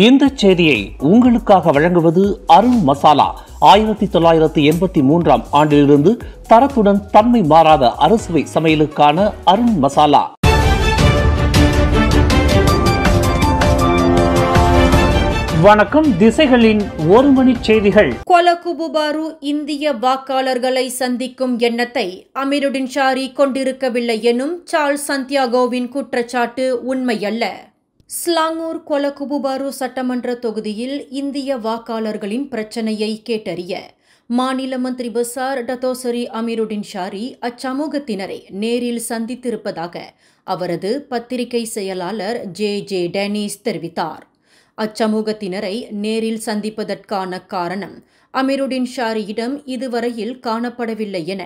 இந்த செய்தியை உங்களுக்காக வழங்குவது அருண் மசாலா ஆயிரத்தி தொள்ளாயிரத்தி எண்பத்தி மூன்றாம் ஆண்டிலிருந்து தரத்துடன் தன்மை மாறாத அறுசுவை சமையலுக்கான அருண் மசாலா வணக்கம் திசைகளின் ஒரு மணி செய்திகள் கொலகுபுபாரு இந்திய வாக்காளர்களை சந்திக்கும் எண்ணத்தை அமீருடின் ஷாரி கொண்டிருக்கவில்லை எனும் சார்ல் சந்தியாகோவின் குற்றச்சாட்டு உண்மையல்ல ஸ்லாங்கூர் கொலகுபுபாரு சட்டமன்ற தொகுதியில் இந்திய வாக்காளர்களின் பிரச்சனையை கேட்டறிய மாநில மந்திரி பசார் டத்தோசரி அமீருடின் ஷாரி அச்சமூகத்தினரை நேரில் சந்தித்திருப்பதாக அவரது பத்திரிகை செயலாளர் ஜே ஜே டேனிஸ் தெரிவித்தார் அச்சமூகத்தினரை நேரில் சந்திப்பதற்கான காரணம் அமீருடின் ஷாரியிடம் இதுவரையில் காணப்படவில்லை என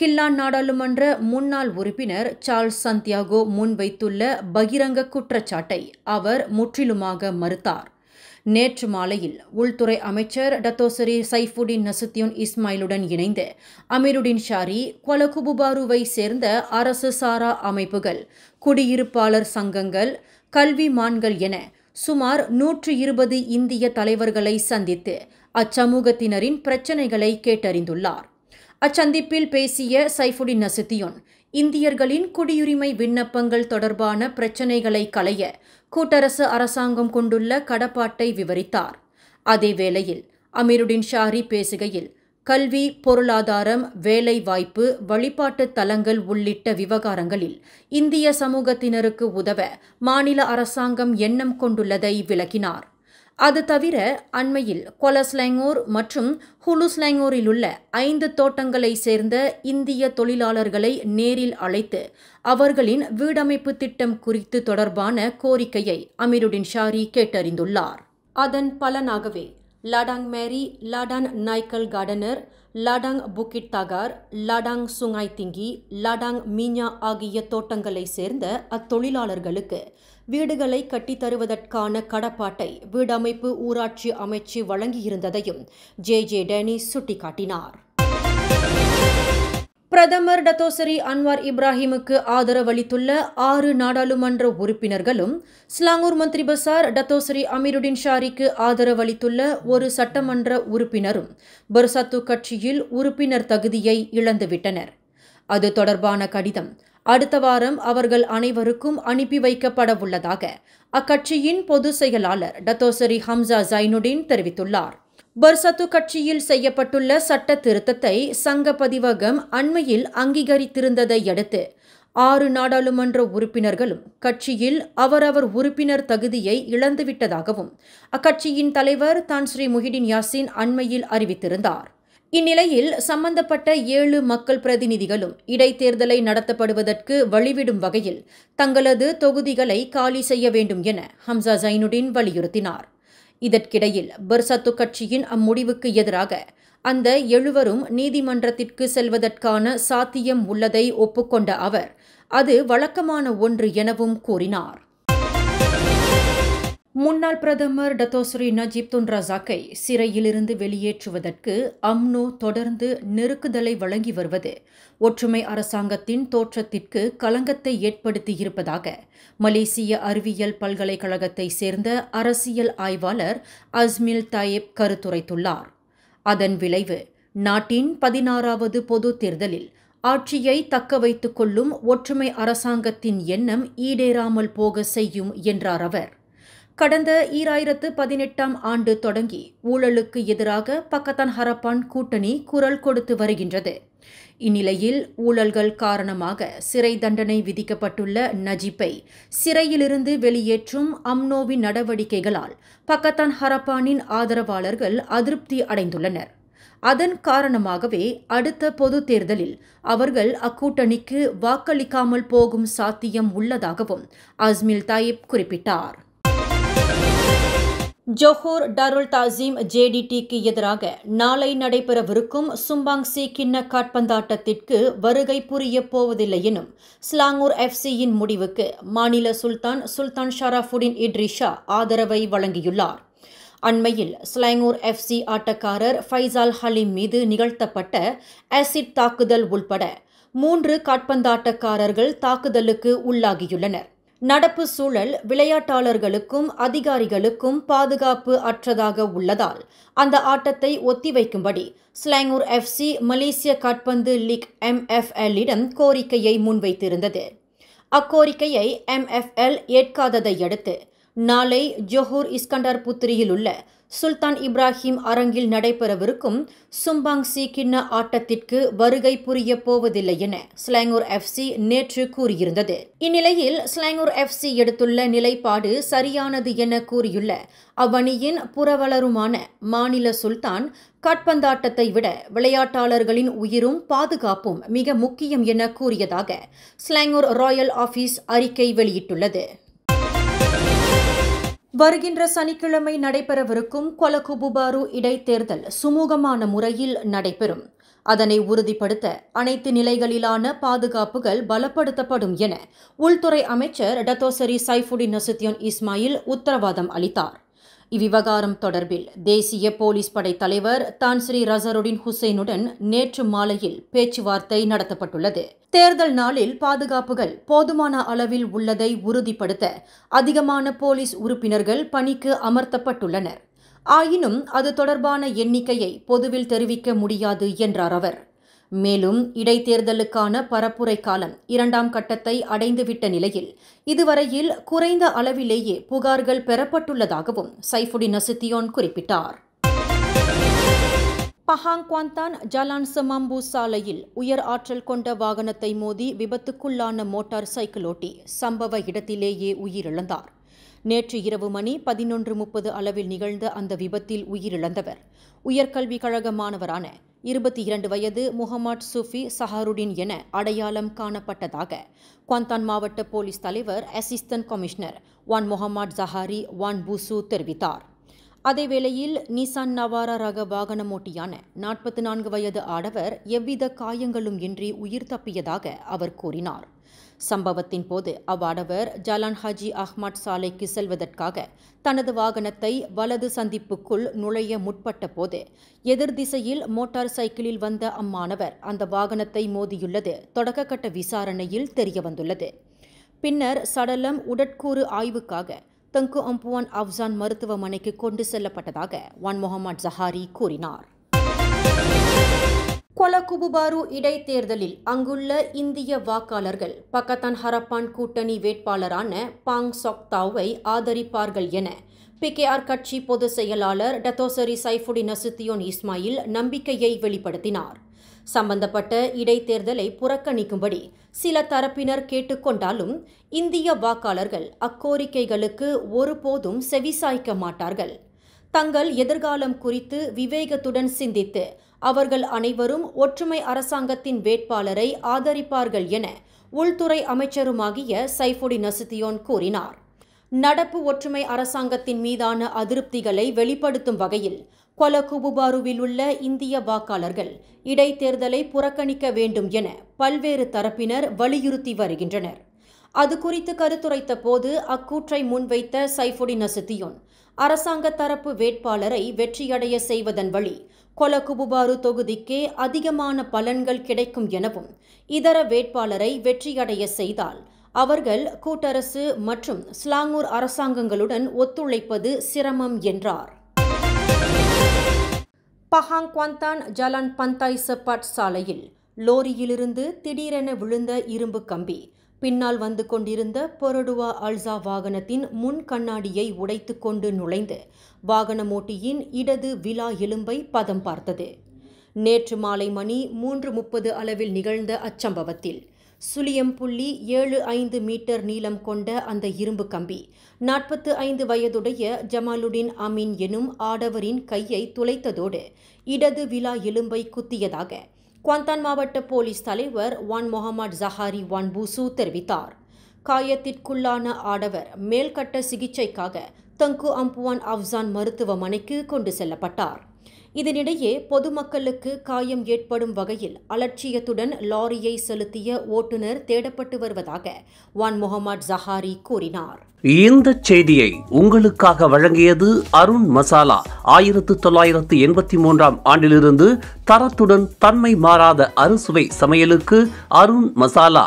கில்லான் நாடாளுமன்ற முன்னாள் உறுப்பினர் சார்ல்ஸ் சந்தியாகோ முன்வைத்துள்ள பகிரங்க குற்றச்சாட்டை அவர் முற்றிலுமாக மறுத்தார் நேற்று மாலையில் உள்துறை அமைச்சர் டத்தோசரி சைஃபுடின் நசுத்தியுன் இஸ்மாயிலுடன் இணைந்து அமீருடின் ஷாரி கொலகுபுபாருவை சேர்ந்த அரசு சாரா அமைப்புகள் குடியிருப்பாளர் சங்கங்கள் கல்விமான்கள் என சுமார் நூற்று இருபது இந்திய தலைவர்களை சந்தித்து அச்சமூகத்தினரின் பிரச்சினைகளை கேட்டறிந்துள்ளார் அச்சந்திப்பில் பேசிய சைஃபுடின் நசுத்தியோன் இந்தியர்களின் குடியுரிமை விண்ணப்பங்கள் தொடர்பான பிரச்சினைகளை களைய கூட்டரசு அரசாங்கம் கொண்டுள்ள கடப்பாட்டை விவரித்தார் அதே வேளையில் அமீருடின் ஷாரி பேசுகையில் கல்வி பொருளாதாரம் வேலைவாய்ப்பு வழிபாட்டு தலங்கள் உள்ளிட்ட விவகாரங்களில் இந்திய சமூகத்தினருக்கு உதவ மாநில அரசாங்கம் எண்ணம் கொண்டுள்ளதை விளக்கினார் அது தவிர அண்மையில் கொலஸ்லெங்கூர் மற்றும் உள்ள ஐந்து தோட்டங்களை சேர்ந்த இந்திய தொழிலாளர்களை நேரில் அழைத்து அவர்களின் வீடமைப்பு திட்டம் குறித்து தொடர்பான கோரிக்கையை அமீருடின் ஷாரி கேட்டறிந்துள்ளார் அதன் பலனாகவே லாடாங் மேரி Ladang நைக்கல் கார்டனர் லாடாங் புக்கிட் தகார் லடாங் சுங்காய் திங்கி லடாங் மீனா ஆகிய தோட்டங்களைச் சேர்ந்த அத்தொழிலாளர்களுக்கு வீடுகளை கட்டித்தருவதற்கான கடப்பாட்டை வீடமைப்பு ஊராட்சி அமைச்சு வழங்கியிருந்ததையும் ஜே ஜே டேனி சுட்டிக்காட்டினார் பிரதமர் டத்தோசரி அன்வார் இப்ராஹிமுக்கு ஆதரவளித்துள்ள ஆறு நாடாளுமன்ற உறுப்பினர்களும் ஸ்லாங்கூர் மந்திரி பசார் டத்தோசரி அமீருடின் ஷாரிக்கு ஆதரவளித்துள்ள ஒரு சட்டமன்ற உறுப்பினரும் பர்சத்து கட்சியில் உறுப்பினர் தகுதியை இழந்துவிட்டனர் அது தொடர்பான கடிதம் அடுத்த வாரம் அவர்கள் அனைவருக்கும் அனுப்பி வைக்கப்பட உள்ளதாக அக்கட்சியின் பொதுச் செயலாளர் டத்தோசரி ஹம்சா ஜைனுடீன் தெரிவித்துள்ளார் பர்சத்து கட்சியில் செய்யப்பட்டுள்ள சட்ட திருத்தத்தை சங்க பதிவகம் அண்மையில் அங்கீகரித்திருந்ததை அடுத்து ஆறு நாடாளுமன்ற உறுப்பினர்களும் கட்சியில் அவரவர் உறுப்பினர் தகுதியை இழந்துவிட்டதாகவும் அக்கட்சியின் தலைவர் தான் ஸ்ரீ முஹிடின் யாசின் அண்மையில் அறிவித்திருந்தார் இந்நிலையில் சம்பந்தப்பட்ட ஏழு மக்கள் பிரதிநிதிகளும் இடைத்தேர்தலை நடத்தப்படுவதற்கு வழிவிடும் வகையில் தங்களது தொகுதிகளை காலி செய்ய வேண்டும் என ஹம்சா ஜைனுடின் வலியுறுத்தினார் இதற்கிடையில் பர்சத்து கட்சியின் அம்முடிவுக்கு எதிராக அந்த எழுவரும் நீதிமன்றத்திற்கு செல்வதற்கான சாத்தியம் உள்ளதை ஒப்புக்கொண்ட அவர் அது வழக்கமான ஒன்று எனவும் கூறினார் முன்னாள் பிரதமர் டத்தோசரி நஜீப் துன் ரசாக்கை சிறையிலிருந்து வெளியேற்றுவதற்கு அம்னோ தொடர்ந்து நெருக்குதலை வழங்கி வருவது ஒற்றுமை அரசாங்கத்தின் தோற்றத்திற்கு களங்கத்தை ஏற்படுத்தியிருப்பதாக மலேசிய அறிவியல் பல்கலைக்கழகத்தை சேர்ந்த அரசியல் ஆய்வாளர் அஸ்மில் தாயேப் கருத்துரைத்துள்ளார் அதன் விளைவு நாட்டின் பதினாறாவது பொது தேர்தலில் ஆட்சியை தக்க வைத்துக் கொள்ளும் ஒற்றுமை அரசாங்கத்தின் எண்ணம் ஈடேறாமல் போக செய்யும் என்றார் அவர் கடந்த ஈராயிரத்து பதினெட்டாம் ஆண்டு தொடங்கி ஊழலுக்கு எதிராக பக்கத்தான் ஹரப்பான் கூட்டணி குரல் கொடுத்து வருகின்றது இந்நிலையில் ஊழல்கள் காரணமாக சிறை தண்டனை விதிக்கப்பட்டுள்ள நஜிப்பை சிறையிலிருந்து வெளியேற்றும் அம்னோவின் நடவடிக்கைகளால் பக்கத்தான் ஹரப்பானின் ஆதரவாளர்கள் அதிருப்தி அடைந்துள்ளனர் அதன் காரணமாகவே அடுத்த பொது தேர்தலில் அவர்கள் அக்கூட்டணிக்கு வாக்களிக்காமல் போகும் சாத்தியம் உள்ளதாகவும் அஸ்மில் தாயிப் குறிப்பிட்டார் ஜோஹூர் டருல் தாசீம் ஜேடிடிக்கு எதிராக நாளை நடைபெறவிருக்கும் சும்பாங்சி கிண்ண காட்பந்தாட்டத்திற்கு வருகை புரிய போவதில்லை எனும் ஸ்லாங்கூர் எஃப்சியின் முடிவுக்கு மாநில சுல்தான் சுல்தான் ஷராஃபுடின் இட்ரிஷா ஆதரவை வழங்கியுள்ளார் அண்மையில் ஸ்லாங்கூர் எஃப்சி ஆட்டக்காரர் ஃபைசால் ஹலீம் மீது நிகழ்த்தப்பட்ட ஆசிட் தாக்குதல் உள்பட மூன்று காட்பந்தாட்டக்காரர்கள் தாக்குதலுக்கு உள்ளாகியுள்ளனர் நடப்பு சூழல் விளையாட்டாளர்களுக்கும் அதிகாரிகளுக்கும் பாதுகாப்பு அற்றதாக உள்ளதால் அந்த ஆட்டத்தை ஒத்திவைக்கும்படி ஸ்லாங்கூர் எஃப்சி மலேசிய காட்பந்து லீக் எம்எஃப்எல்லிடம் கோரிக்கையை முன்வைத்திருந்தது அக்கோரிக்கையை எம்எஃப்எல் ஏற்காததை அடுத்து நாளை ஜொஹூர் இஸ்கண்டர் புத்திரியில் உள்ள சுல்தான் இப்ராஹிம் அரங்கில் நடைபெறவிருக்கும் சும்பாங் சி கிண்ண ஆட்டத்திற்கு வருகை புரிய போவதில்லை என ஸ்லாங்கூர் எஃப்சி நேற்று கூறியிருந்தது இந்நிலையில் ஸ்லாங்கூர் எஃப்சி எடுத்துள்ள நிலைப்பாடு சரியானது என கூறியுள்ள அவ்வணியின் புறவலருமான மாநில சுல்தான் காட்பந்தாட்டத்தை விட விளையாட்டாளர்களின் உயிரும் பாதுகாப்பும் மிக முக்கியம் என கூறியதாக ஸ்லாங்கூர் ராயல் ஆபீஸ் அறிக்கை வெளியிட்டுள்ளது வருகின்ற சனிக்கிழமை நடைபெறவிருக்கும் கொலகுபுபாரு இடைத்தேர்தல் சுமூகமான முறையில் நடைபெறும் அதனை உறுதிப்படுத்த அனைத்து நிலைகளிலான பாதுகாப்புகள் பலப்படுத்தப்படும் என உள்துறை அமைச்சர் டத்தோசரி சைஃபுடின் நசுத்தியோன் இஸ்மாயில் உத்தரவாதம் அளித்தார் இவ்விவகாரம் தொடர்பில் தேசிய போலீஸ் படை தலைவர் ஸ்ரீ ரசருடின் ஹுசைனுடன் நேற்று மாலையில் பேச்சுவார்த்தை நடத்தப்பட்டுள்ளது தேர்தல் நாளில் பாதுகாப்புகள் போதுமான அளவில் உள்ளதை உறுதிப்படுத்த அதிகமான போலீஸ் உறுப்பினர்கள் பணிக்கு அமர்த்தப்பட்டுள்ளனர் ஆயினும் அது தொடர்பான எண்ணிக்கையை பொதுவில் தெரிவிக்க முடியாது என்றார் அவர் மேலும் இடைத்தேர்தலுக்கான பரப்புரை காலம் இரண்டாம் கட்டத்தை அடைந்துவிட்ட நிலையில் இதுவரையில் குறைந்த அளவிலேயே புகார்கள் பெறப்பட்டுள்ளதாகவும் சைஃபுடின் நசித்தியோன் குறிப்பிட்டார் குவாந்தான் ஜலான் சமாம்பு சாலையில் உயர் ஆற்றல் கொண்ட வாகனத்தை மோதி விபத்துக்குள்ளான மோட்டார் சைக்கிள் ஓட்டி சம்பவ இடத்திலேயே உயிரிழந்தார் நேற்று இரவு மணி பதினொன்று முப்பது அளவில் நிகழ்ந்த அந்த விபத்தில் உயிரிழந்தவர் உயர்கல்வி கழக மாணவரான இருபத்தி இரண்டு வயது முகமது சுஃபி சஹருடின் என அடையாளம் காணப்பட்டதாக குவந்தான் மாவட்ட போலீஸ் தலைவர் assistant commissioner Wan Mohamad Zahari Wan Busu தெரிவித்தார் அதேவேளையில் நிசான் நவாரா ரக வாகனமோட்டியான நாற்பத்தி நான்கு வயது ஆடவர் எவ்வித காயங்களும் இன்றி உயிர் தப்பியதாக அவர் கூறினார் சம்பவத்தின் போது அவ்வாடவர் ஜலான் ஹஜி அஹ்மத் சாலைக்கு செல்வதற்காக தனது வாகனத்தை வலது சந்திப்புக்குள் நுழைய முற்பட்ட போது எதிர் திசையில் மோட்டார் சைக்கிளில் வந்த அம்மாணவர் அந்த வாகனத்தை மோதியுள்ளது தொடக்கக்கட்ட விசாரணையில் தெரியவந்துள்ளது பின்னர் சடலம் உடற்கூறு ஆய்வுக்காக தங்கு அம்புவான் அப்சான் மருத்துவமனைக்கு கொண்டு செல்லப்பட்டதாக வான் முகமது ஜஹாரி கூறினார் குபுபாரு இடைத்தேர்தலில் அங்குள்ள இந்திய வாக்காளர்கள் பக்கத்தான் ஹரப்பான் கூட்டணி வேட்பாளரான பாங் சோக்தாவை ஆதரிப்பார்கள் என பிகேஆர் கட்சி பொதுச் செயலாளர் டத்தோசரி சைஃபுடின் நசுத்தியோன் இஸ்மாயில் நம்பிக்கையை வெளிப்படுத்தினார் சம்பந்தப்பட்ட இடைத்தேர்தலை புறக்கணிக்கும்படி சில தரப்பினர் கேட்டுக்கொண்டாலும் இந்திய வாக்காளர்கள் அக்கோரிக்கைகளுக்கு ஒருபோதும் செவிசாய்க்க மாட்டார்கள் தங்கள் எதிர்காலம் குறித்து விவேகத்துடன் சிந்தித்து அவர்கள் அனைவரும் ஒற்றுமை அரசாங்கத்தின் வேட்பாளரை ஆதரிப்பார்கள் என உள்துறை அமைச்சருமாகிய சைஃபுடி நசுத்தியோன் கூறினார் நடப்பு ஒற்றுமை அரசாங்கத்தின் மீதான அதிருப்திகளை வெளிப்படுத்தும் வகையில் கொலகுபுபாருவில் உள்ள இந்திய வாக்காளர்கள் இடைத்தேர்தலை புறக்கணிக்க வேண்டும் என பல்வேறு தரப்பினர் வலியுறுத்தி வருகின்றனர் அது குறித்து கருத்துரைத்த போது அக்கூற்றை முன்வைத்த சைஃபுடி நசுத்தியோன் அரசாங்க தரப்பு வேட்பாளரை வெற்றியடைய செய்வதன் வழி கொலகுபுபாரு தொகுதிக்கே அதிகமான பலன்கள் கிடைக்கும் எனவும் இதர வேட்பாளரை வெற்றியடைய செய்தால் அவர்கள் கூட்டரசு மற்றும் ஸ்லாங்கூர் அரசாங்கங்களுடன் ஒத்துழைப்பது சிரமம் என்றார் Pahang Kuantan Jalan Pantai Sepat சாலையில் லோரியிலிருந்து திடீரென விழுந்த இரும்பு கம்பி பின்னால் வந்து கொண்டிருந்த பொரடுவா அல்சா வாகனத்தின் முன் கண்ணாடியை உடைத்து கொண்டு நுழைந்து மோட்டியின் இடது விழா எலும்பை பதம் பார்த்தது நேற்று மாலை மணி மூன்று முப்பது அளவில் நிகழ்ந்த அச்சம்பவத்தில் சுழியம் புள்ளி ஏழு ஐந்து மீட்டர் நீளம் கொண்ட அந்த இரும்பு கம்பி நாற்பத்து ஐந்து வயதுடைய ஜமாலுடின் அமீன் எனும் ஆடவரின் கையை துளைத்ததோடு இடது விழா எலும்பை குத்தியதாக குவாந்தான் மாவட்ட போலீஸ் தலைவர் Wan Mohamad Zahari Wan Busu தெரிவித்தார் காயத்திற்குள்ளான ஆடவர் மேல்கட்ட சிகிச்சைக்காக தங்கு அம்புவான் அப்சான் மருத்துவமனைக்கு கொண்டு செல்லப்பட்டார் இதனிடையே பொதுமக்களுக்கு காயம் ஏற்படும் வகையில் அலட்சியத்துடன் லாரியை செலுத்திய ஓட்டுநர் தேடப்பட்டு வருவதாக வான் முகமது ஜஹாரி கூறினார் இந்த செய்தியை உங்களுக்காக வழங்கியது அருண் மசாலா ஆயிரத்து தொள்ளாயிரத்து எண்பத்தி மூன்றாம் ஆண்டிலிருந்து தரத்துடன் தன்மை மாறாத அறுசுவை சமையலுக்கு அருண் மசாலா